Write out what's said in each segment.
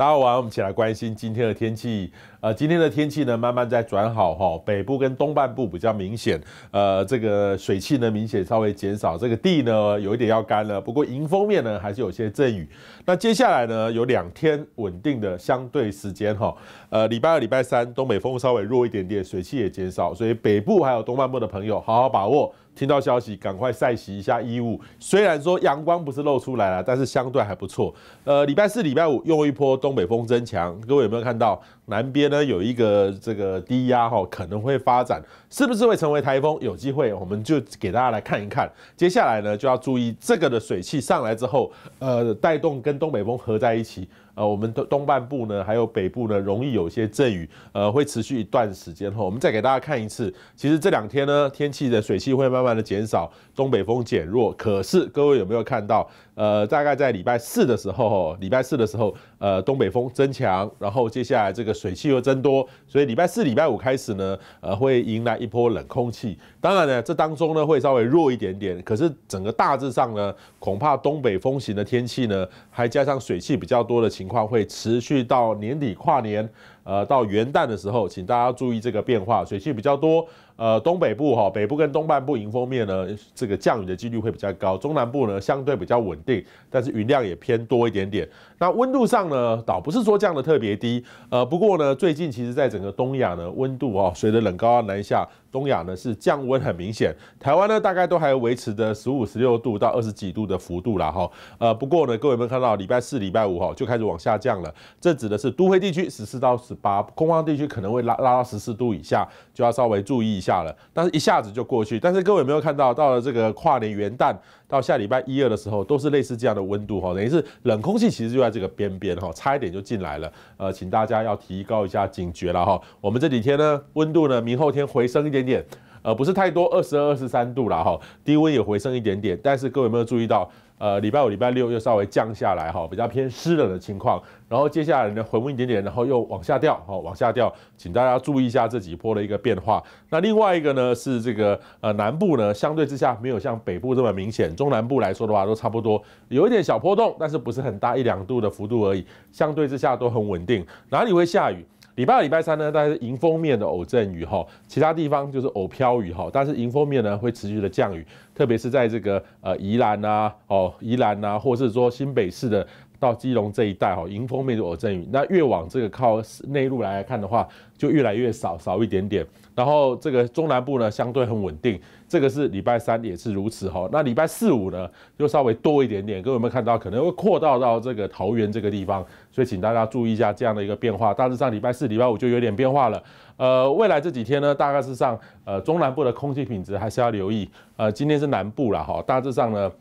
大家好，我们一起来关心今天的天气。呃，今天的天气呢，慢慢在转好哈。北部跟东半部比较明显，呃，这个水汽呢明显稍微减少，这个地呢有一点要干了。不过迎风面呢还是有些阵雨。那接下来呢有两天稳定的相对时间哈。呃，礼拜二、礼拜三，东北风稍微弱一点点，水汽也减少，所以北部还有东半部的朋友好好把握。听到消息赶快晒洗一下衣物。虽然说阳光不是露出来了，但是相对还不错。呃，礼拜四、礼拜五用一波东。东北风增强，各位有没有看到南边呢？有一个这个低压哈，可能会发展，是不是会成为台风？有机会我们就给大家来看一看。接下来呢，就要注意这个的水汽上来之后，呃，带动跟东北风合在一起。呃，我们的东半部呢，还有北部呢，容易有些阵雨，呃，会持续一段时间哈。我们再给大家看一次，其实这两天呢，天气的水汽会慢慢的减少，东北风减弱。可是各位有没有看到？呃，大概在礼拜四的时候，礼拜四的时候，呃，东北风增强，然后接下来这个水汽又增多，所以礼拜四、礼拜五开始呢，呃，会迎来一波冷空气。当然呢，这当中呢，会稍微弱一点点，可是整个大致上呢，恐怕东北风行的天气呢，还加上水汽比较多的。情况会持续到年底跨年。呃，到元旦的时候，请大家注意这个变化，水汽比较多。呃，东北部哈，北部跟东半部迎风面呢，这个降雨的几率会比较高。中南部呢，相对比较稳定，但是云量也偏多一点点。那温度上呢，倒不是说降的特别低。呃，不过呢，最近其实在整个东亚呢，温度哦，随着冷高压南下，东亚呢是降温很明显。台湾呢，大概都还维持的十五、十六度到二十几度的幅度啦。哈。呃，不过呢，各位有没有看到，礼拜四、礼拜五哈就开始往下降了。这指的是都会地区十四到十。把空旷地区可能会拉拉到十四度以下，就要稍微注意一下了。但是，一下子就过去。但是，各位有没有看到，到了这个跨年元旦到下礼拜一二的时候，都是类似这样的温度哈，等于是冷空气其实就在这个边边哈，差一点就进来了。呃，请大家要提高一下警觉了哈。我们这几天呢，温度呢，明后天回升一点点，呃，不是太多，二十二、二十三度了哈。低温也回升一点点。但是，各位有没有注意到？呃，礼拜五、礼拜六又稍微降下来哈，比较偏湿冷的情况。然后接下来呢，回温一点点，然后又往下掉，哈，往下掉，请大家注意一下这几波的一个变化。那另外一个呢，是这个呃南部呢，相对之下没有像北部这么明显，中南部来说的话都差不多，有一点小波动，但是不是很大，一两度的幅度而已，相对之下都很稳定，哪里会下雨？礼拜二、礼拜三呢，大概是迎风面的偶阵雨哈，其他地方就是偶飘雨哈，但是迎风面呢会持续的降雨，特别是在这个呃宜兰啊、哦宜兰啊，或是说新北市的。到基隆这一带哈，迎风面对偶阵雨，那越往这个靠内陆来看的话，就越来越少，少一点点。然后这个中南部呢，相对很稳定，这个是礼拜三也是如此哈。那礼拜四五呢，就稍微多一点点。各位有没有看到，可能会扩大到这个桃园这个地方？所以请大家注意一下这样的一个变化。大致上礼拜四、礼拜五就有点变化了。呃，未来这几天呢，大概是上呃中南部的空气品质还是要留意。呃，今天是南部了哈，大致上呢。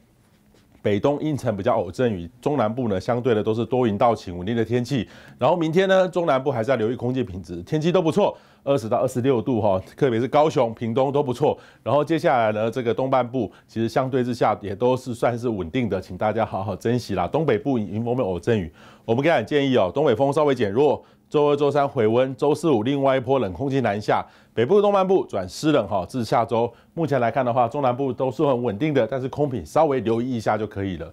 北东阴沉比较偶阵雨，中南部呢相对的都是多云到晴，稳定的天气。然后明天呢，中南部还是要留意空气品质，天气都不错，二十到二十六度哈，特别是高雄、屏东都不错。然后接下来呢，这个东半部其实相对之下也都是算是稳定的，请大家好好珍惜啦。东北部迎风面偶阵雨，我们给很建议哦，东北风稍微减弱。周二、周三回温，周四、五另外一波冷空气南下，北部、东半部转湿冷哈，至下周。目前来看的话，中南部都是很稳定的，但是空品稍微留意一下就可以了。